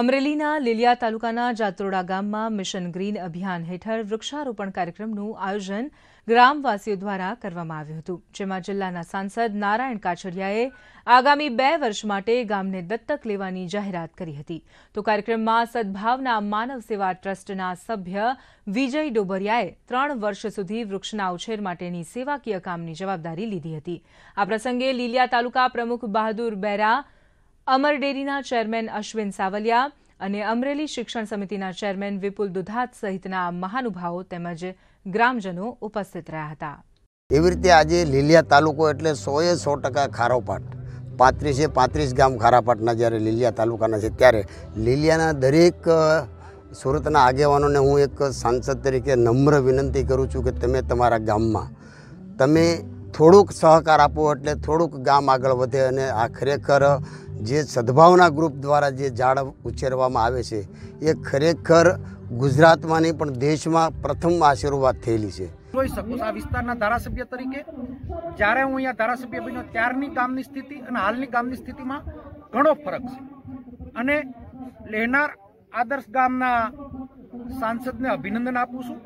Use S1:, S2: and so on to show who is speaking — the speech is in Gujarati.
S1: અમરેલીના લીલીયા તાલુકાના જાત્રોડા ગામમાં મિશન ગ્રીન અભિયાન હેઠળ વૃક્ષારોપણ કાર્યક્રમનું આયોજન ગ્રામવાસીઓ દ્વારા કરવામાં આવ્યું હતું જેમાં જિલ્લાના સાંસદ નારાયણ કાછડિયાએ આગામી બે વર્ષ માટે ગામને દત્તક લેવાની જાહેરાત કરી હતી તો કાર્યક્રમમાં સદભાવના માનવ સેવા ટ્રસ્ટના સભ્ય વિજય ડોબરિયાએ ત્રણ વર્ષ સુધી વૃક્ષના ઉછેર માટેની સેવાકીય કામની જવાબદારી લીધી હતી આ પ્રસંગે લીલીયા તાલુકા પ્રમુખ બહાદુર બેરા અમર ડેરીના ચેરમેન અશ્વિન સાવલિયા અને અમરેલી શિક્ષણ સમિતિના ચેરમેન વિપુલ દુધાત સહિતના મહાનુભાવો તેમજ ગ્રામજનો ઉપસ્થિત રહ્યા હતા
S2: એવી રીતે આજે લીલિયા તાલુકો એટલે સોએ સો ટકા ખારોપાટ પાંત્રીસે પાંત્રીસ ગામ ખારાપાટના જ્યારે લીલિયા તાલુકાના છે ત્યારે લીલિયાના દરેક સુરતના આગેવાનોને હું એક સાંસદ તરીકે નમ્ર વિનંતી કરું છું કે તમે તમારા ગામમાં તમે થોડુંક સહકાર આપો એટલે થોડુંક ગામ આગળ વધે અને આ ખરેખર જે સદભાવના ગ્રુપ દ્વારા જે ઝાડ ઉછેરવામાં આવે છે એ ખરેખર ગુજરાતમાં નહીં પણ દેશમાં પ્રથમ આશીર્વાદ થયેલી છે
S3: જોઈ શકો આ વિસ્તારના ધારાસભ્ય તરીકે જ્યારે હું અહીંયા ધારાસભ્ય બન્યો ત્યારની ગામની સ્થિતિ અને હાલની ગામની સ્થિતિમાં ઘણો ફરક છે અને
S1: લેનાર આદર્શ ગામના સાંસદને અભિનંદન આપું છું